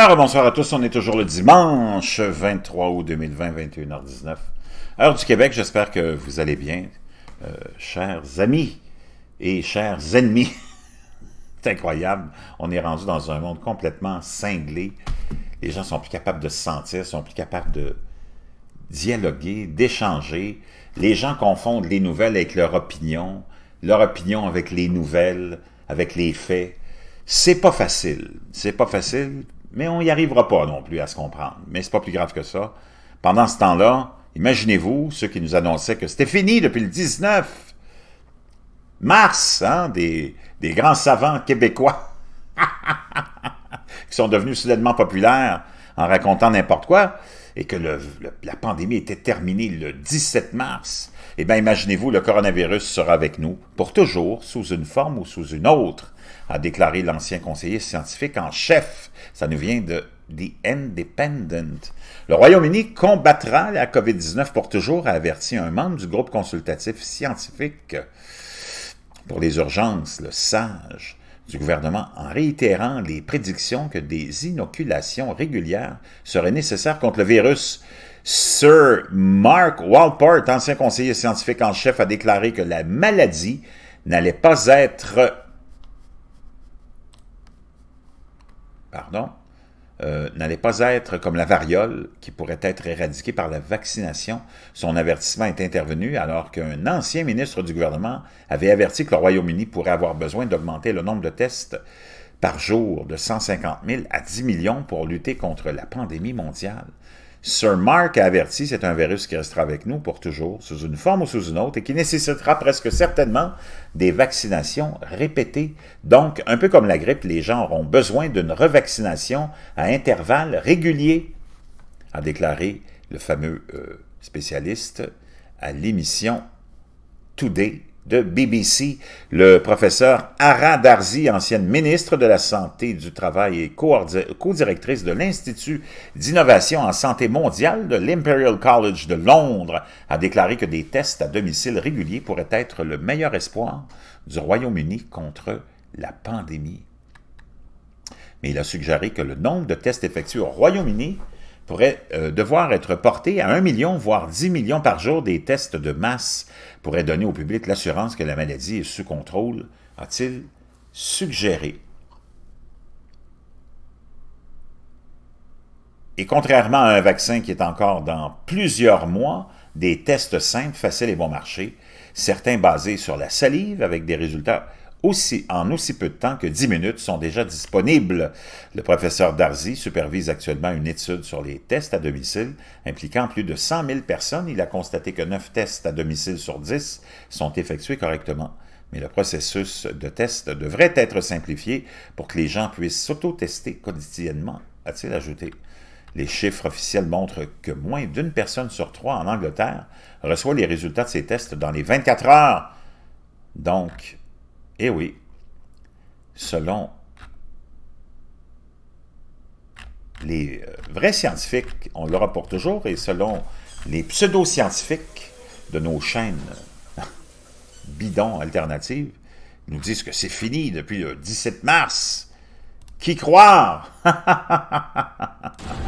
Alors, bonsoir à tous. On est toujours le dimanche 23 août 2020, 21h19. Heure du Québec, j'espère que vous allez bien, euh, chers amis et chers ennemis. C'est incroyable. On est rendu dans un monde complètement cinglé. Les gens sont plus capables de se sentir, sont plus capables de dialoguer, d'échanger. Les gens confondent les nouvelles avec leur opinion, leur opinion avec les nouvelles, avec les faits. C'est pas facile. C'est pas facile mais on n'y arrivera pas non plus à se comprendre. Mais c'est pas plus grave que ça. Pendant ce temps-là, imaginez-vous ceux qui nous annonçaient que c'était fini depuis le 19 mars, hein, des, grands savants québécois qui sont devenus soudainement populaires en racontant n'importe quoi, et que la pandémie était terminée le 17 mars. Eh bien, imaginez-vous, le coronavirus sera avec nous pour toujours, sous une forme ou sous une autre, a déclaré l'ancien conseiller scientifique en chef. Ça nous vient de The Independent. Le Royaume-Uni combattra la COVID-19 pour toujours, a averti un membre du groupe consultatif scientifique pour les urgences, le SAGE, du gouvernement en réitérant les prédictions que des inoculations régulières seraient nécessaires contre le virus. Sir Mark Walport, ancien conseiller scientifique en chef, a déclaré que la maladie n'allait pas être... Pardon euh, n'allait pas être comme la variole qui pourrait être éradiquée par la vaccination. Son avertissement est intervenu alors qu'un ancien ministre du gouvernement avait averti que le Royaume-Uni pourrait avoir besoin d'augmenter le nombre de tests par jour de 150 000 à 10 millions pour lutter contre la pandémie mondiale. Sir Mark a averti, c'est un virus qui restera avec nous pour toujours, sous une forme ou sous une autre, et qui nécessitera presque certainement des vaccinations répétées. Donc, un peu comme la grippe, les gens auront besoin d'une revaccination à intervalles réguliers, a déclaré le fameux euh, spécialiste à l'émission Today de BBC, le professeur Ara Darzi, ancienne ministre de la Santé du Travail et co-directrice de l'Institut d'innovation en santé mondiale de l'Imperial College de Londres, a déclaré que des tests à domicile réguliers pourraient être le meilleur espoir du Royaume-Uni contre la pandémie. Mais il a suggéré que le nombre de tests effectués au Royaume-Uni pourrait euh, devoir être porté à 1 million, voire 10 millions par jour des tests de masse pourrait donner au public l'assurance que la maladie est sous contrôle, a-t-il suggéré. Et contrairement à un vaccin qui est encore dans plusieurs mois, des tests simples, faciles et bon marché, certains basés sur la salive avec des résultats aussi, en aussi peu de temps que 10 minutes sont déjà disponibles. Le professeur Darzi supervise actuellement une étude sur les tests à domicile impliquant plus de 100 000 personnes. Il a constaté que 9 tests à domicile sur 10 sont effectués correctement. Mais le processus de test devrait être simplifié pour que les gens puissent s'auto-tester quotidiennement, a-t-il ajouté. Les chiffres officiels montrent que moins d'une personne sur trois en Angleterre reçoit les résultats de ses tests dans les 24 heures. Donc, et eh oui, selon les euh, vrais scientifiques, on l'aura rapporte toujours, et selon les pseudo-scientifiques de nos chaînes bidons alternatives, nous disent que c'est fini depuis le 17 mars. Qui croire?